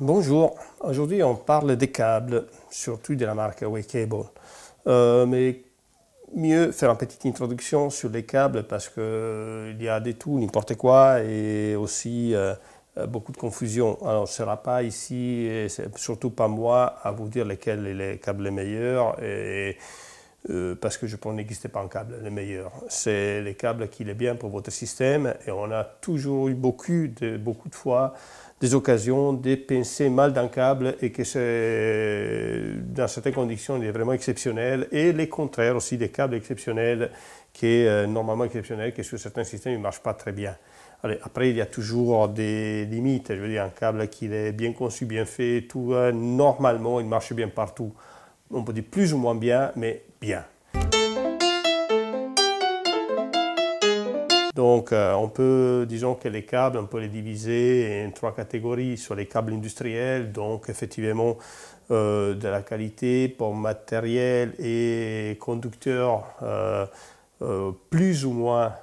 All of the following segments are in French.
Bonjour, aujourd'hui on parle des câbles, surtout de la marque Way Euh, mais mieux faire une petite introduction sur les câbles parce qu'il euh, y a des tout, n'importe quoi et aussi euh, euh, beaucoup de confusion. Alors ce ne sera pas ici, et surtout pas moi, à vous dire lesquels les câbles les meilleurs et, parce que je pense n'existait pas un câble le meilleur. C'est les câbles qui est bien pour votre système et on a toujours eu beaucoup de, beaucoup de fois des occasions de penser mal d'un câble et que dans certaines conditions il est vraiment exceptionnel et les contraires aussi des câbles exceptionnels qui est euh, normalement exceptionnel qui sur certains systèmes ne marchent pas très bien. Allez, après il y a toujours des limites, je veux dire un câble qui est bien conçu, bien fait, tout normalement il marche bien partout. On peut dire plus ou moins bien mais bien. Donc, euh, on peut, disons que les câbles, on peut les diviser en trois catégories. Sur les câbles industriels, donc effectivement euh, de la qualité pour matériel et conducteur euh, plus ou moins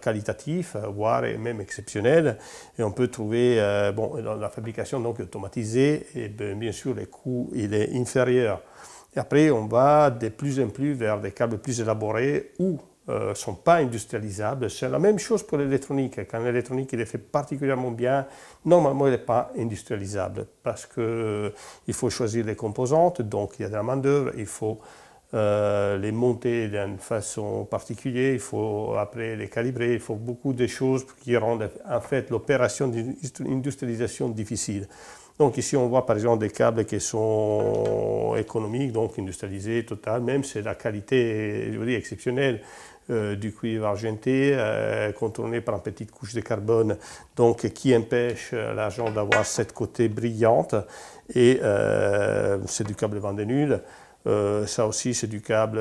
qualitatif, voire même exceptionnel. Et on peut trouver, bon, dans la fabrication donc automatisée, et ben, bien, sûr, les coûts, il est inférieur. Et après, on va de plus en plus vers des câbles plus élaborés ou euh, sont pas industrialisables. C'est la même chose pour l'électronique. Quand l'électronique est fait particulièrement bien, normalement, elle n'est pas industrialisable parce qu'il euh, il faut choisir les composantes, donc il y a de la main-d'œuvre, il faut euh, les monter d'une façon particulière, il faut après les calibrer, il faut beaucoup de choses qui rendent en fait l'opération d'industrialisation difficile. Donc ici, on voit par exemple des câbles qui sont économiques, donc industrialisés, total, même si la qualité je exceptionnelle euh, du cuivre argenté, euh, contourné par une petite couche de carbone, donc qui empêche euh, l'argent d'avoir cette côté brillante. Et c'est du câble bandé nul. ça aussi, c'est du câble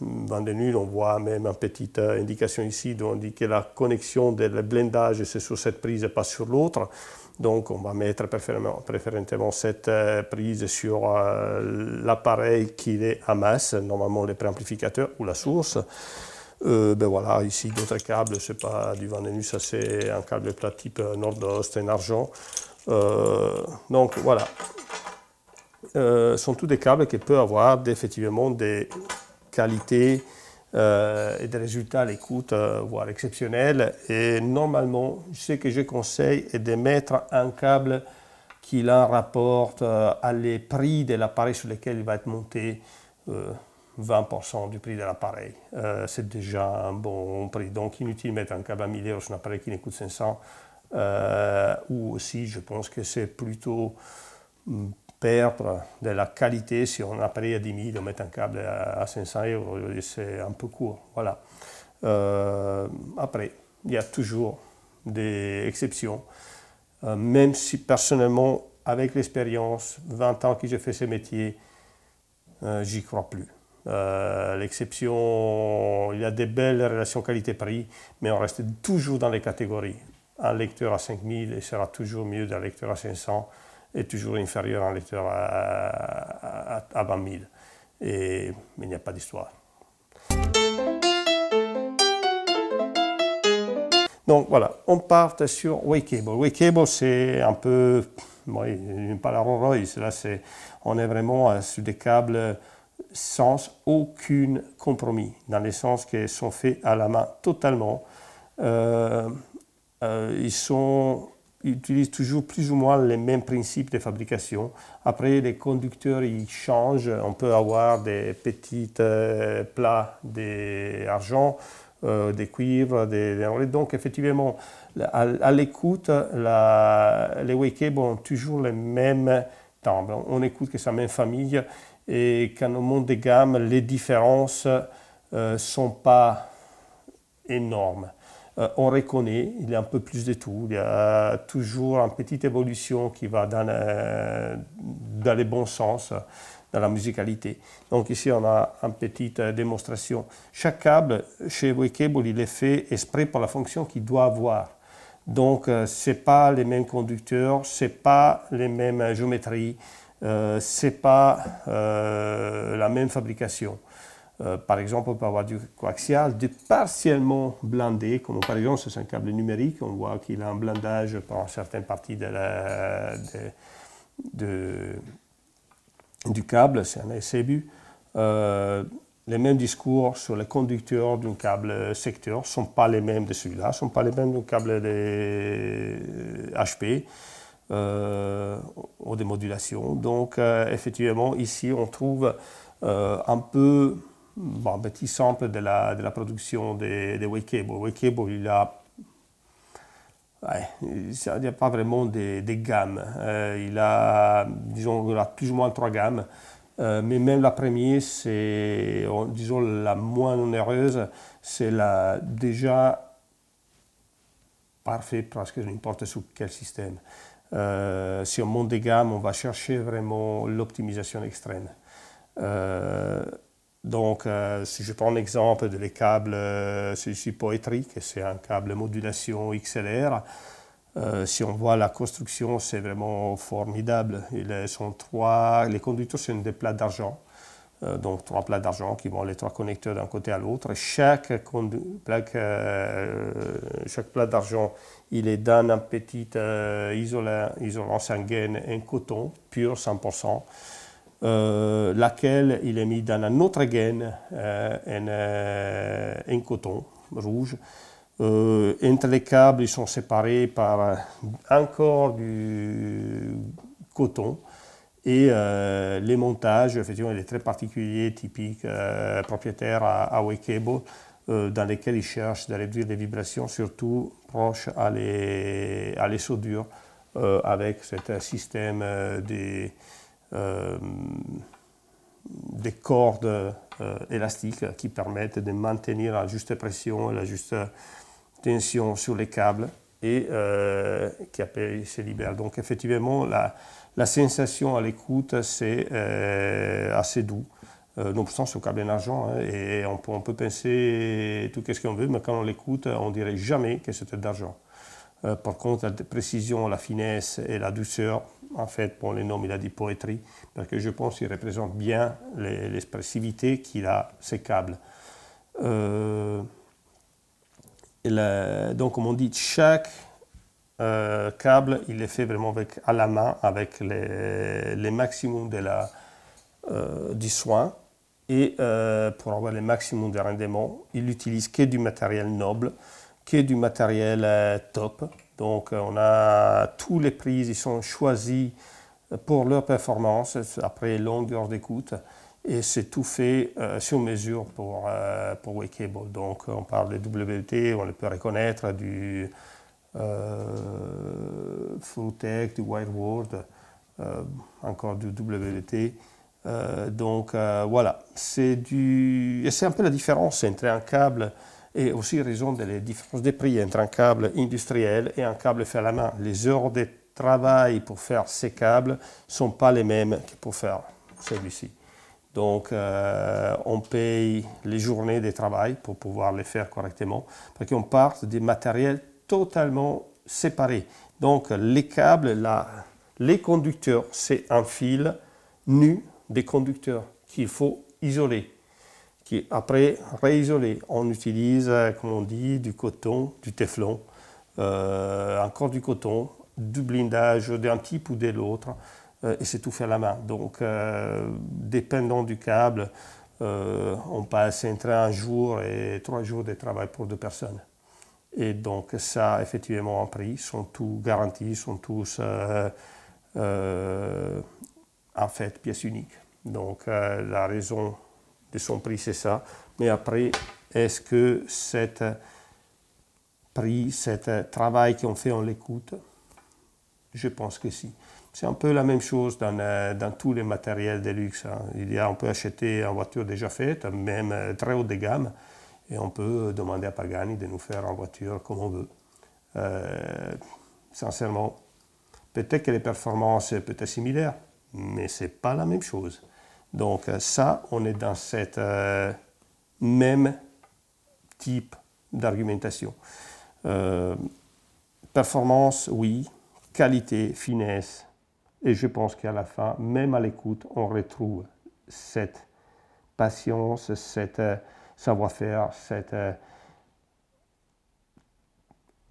bandé nul. On voit même une petite indication ici, dont on dit que la connexion des blindage, c'est sur cette prise et pas sur l'autre. Donc on va mettre préférentiellement cette euh, prise sur euh, l'appareil qui à masse, normalement les préamplificateurs ou la source. Euh, ben voilà, ici d'autres câbles, c'est pas du Vandenus, c'est un câble plat type Nord-Ost, argent. donc voilà, euh, sont tous des câbles qui peuvent avoir effectivement des qualités euh, et des résultats à l'écoute, euh, voire exceptionnels. Et normalement, ce que je conseille est de mettre un câble qui en rapporte euh, à les prix de l'appareil sur lequel il va être monté 20% du prix de l'appareil. c'est déjà un bon prix. Donc inutile de mettre un câble à 1000 euros sur un appareil qui ne coûte 500. ou aussi, je pense que c'est plutôt hmm, perdre de la qualité si on pris à 10 000, on met un câble à 500 euros, c'est un peu court. Voilà. Euh, après, il y a toujours des exceptions, euh, même si personnellement, avec l'expérience, 20 ans que j'ai fait ce métier, euh, j'y crois plus. Euh, l'exception, il y a des belles relations qualité-prix, mais on reste toujours dans les catégories. Un lecteur à 5000 il sera toujours mieux d'un lecteur à 500 est toujours inférieur en lecteur à, 20 000. Et, mais il n'y a pas d'histoire. Donc voilà, on part sur Wakeable. Wakeable, c'est un peu, oui, pas la Rolls-Royce, là, c'est, on est vraiment euh, sur des câbles sans aucun compromis, dans le sens qu'ils sont faits à la main totalement. Euh, euh, ils sont utilisent toujours plus ou moins les mêmes principes de fabrication. Après, les conducteurs, ils changent. On peut avoir des petits euh, plats d'argent, euh, des cuivres, des, Donc, effectivement, à, l'écoute, les wakeables ont toujours les mêmes timbres. On écoute que c'est la même famille et qu'en monde des gamme, les différences ne euh, sont pas énormes. Euh, on reconnaît, il y a un peu plus de tout. Il y a toujours une petite évolution qui va dans, euh, dans le bon sens, dans la musicalité. Donc ici, on a une petite euh, démonstration. Chaque câble chez Wakeable, il est fait exprès pour la fonction qu'il doit avoir. Donc, ce n'est pas les mêmes conducteurs, ce n'est pas les mêmes géométries, ce n'est pas la même fabrication. Euh, par exemple, on peut avoir du coaxial de partiellement blindé, comme par exemple, c'est un câble numérique, on voit qu'il a un blindage par certaines parties de la, du câble, c'est un SCBU. E euh, les mêmes discours sur les conducteurs d'un câble secteur ne sont pas les mêmes de celui-là, ne sont pas les mêmes d'un câble HP ou euh, de modulation. Donc, effectivement, ici, on trouve un peu bon, petit sample de la, de la production eh, de, Wakebo. Wakebo, eh, il a n'y a pas vraiment des, gammes. il a, disons, il a plus ou moins trois gammes. Eh, mais même la première, c'est, disons, la moins onéreuse, c'est la déjà parfait parce que n'importe sur quel système. si on monte des gammes, on va chercher vraiment l'optimisation extrême. Donc, euh, si je prends l'exemple des câbles, euh, celui-ci Poetry, c'est un câble modulation XLR, euh, si on voit la construction, c'est vraiment formidable. Ils sont trois, les conducteurs sont des plats d'argent, donc trois plats d'argent qui vont les trois connecteurs d'un côté à l'autre. Chaque, chaque plat d'argent, il est d'un petit isolant, isolant sanguin un coton, pur 100%. Euh, laquelle il est mis dans une autre gaine, euh, euh, un, coton rouge. entre les câbles, ils sont séparés par encore du coton. Et les montages, effectivement, est très particulier, typique, propriétaire à, à Wakebo, dans lesquels il cherche de réduire les vibrations, surtout proches à les, à les soudures, avec ce système de euh, des cordes euh, élastiques qui permettent de maintenir la juste pression et la juste tension sur les câbles et euh, qui après se libère. Donc effectivement, la, sensation à l'écoute, c'est assez doux. non donc sans ce câble en argent hein, et on peut, on peut penser tout ce qu'on veut, mais quand on l'écoute, on dirait jamais que c'était d'argent. par contre, la précision, la finesse et la douceur en fait, pour les noms, il a dit poétrie, parce que je pense qu'il représente bien l'expressivité qu'il a, ces câbles. Euh, donc, comme on dit, chaque euh, câble, il est fait vraiment à la main, avec les, maximum maximums de la, euh, du soin. Et pour avoir le maximum de rendement, il utilise que du matériel noble, que du matériel top. Donc, euh, on a tous les prises, ils sont choisis euh, pour leur performance euh, après longueur d'écoute. Et c'est tout fait sur mesure pour, euh, pour Donc, on parle de WT, on le peut reconnaître, du euh, du World, encore du WT. donc, voilà. C'est du... Et c'est un peu la différence entre un câble et aussi raison de différences de des prix entre un câble industriel et un câble fait à la main. Les heures de travail pour faire ces câbles ne sont pas les mêmes que pour faire celui-ci. Donc, euh, on paye les journées de travail pour pouvoir les faire correctement, parce qu'on part des matériels totalement séparés. Donc, les câbles, la, les conducteurs, c'est un fil nu des conducteurs qu'il faut isoler qui après réisolé. On utilise, euh, comme on dit, du coton, du teflon, euh, encore du coton, du blindage d'un type ou de l'autre, euh, et c'est tout fait à la main. Donc, euh, dépendant du câble, on passe entre un jour et trois jours de travail pour deux personnes. Et donc, ça effectivement en prix, sont tous garantis, sont tous en fait pièces uniques. Donc, la raison son prix, c'est ça. Mais après, est-ce que cet prix, euh, cet travail qu'on fait, on l'écoute Je pense que si. C'est un peu la même chose dans, euh, tous les matériels de luxe. Hein. Il y on peut acheter une voiture déjà faite, même euh, très haut de gamme, et on peut demander à Pagani de nous faire une voiture comme on veut. sincèrement, peut-être que les performances peut être similaires, mais c'est pas la même chose. Donc euh, ça, on est dans cette euh, même type d'argumentation. Euh, performance, oui. Qualité, finesse. Et je pense qu'à la fin, même à l'écoute, on retrouve cette patience, cette savoir-faire, cette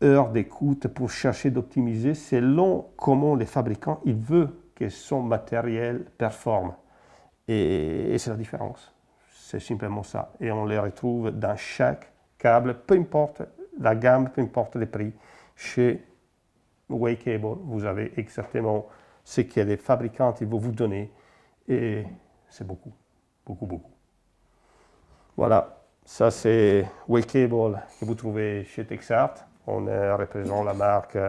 heure d'écoute pour chercher d'optimiser selon comment les fabricants ils veulent que son matériel performe. Et, c'est la différence. C'est simplement ça. Et on les retrouve dans chaque câble, peu importe la gamme, peu importe le prix. Chez Way Cable, vous avez exactement ce que les fabricants vont vous donner. Et c'est beaucoup, beaucoup, beaucoup. Voilà, ça c'est Way Cable que vous trouvez chez Texart. On représente la marque en,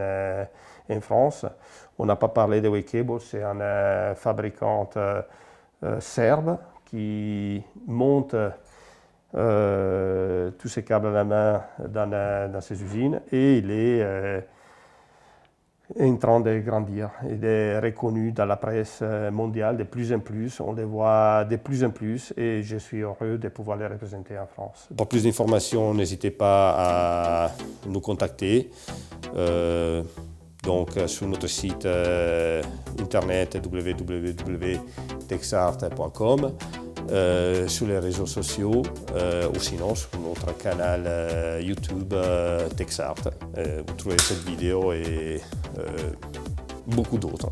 euh, en euh, France. On n'a pas parlé de Way Cable, c'est un euh, fabricant euh, serbe qui monte euh, tous ses câbles à la main dans, ses usines et il est euh, en train de grandir. Il est reconnu dans la presse mondiale de plus en plus, on les voit de plus en plus et je suis heureux de pouvoir les représenter en France. Pour plus d'informations, n'hésitez pas à nous contacter. donc sur notre site internet www texart.com, euh, sur les réseaux sociaux euh, ou sinon sur notre canal euh, YouTube Texart. vous trouvez cette vidéo et beaucoup d'autres.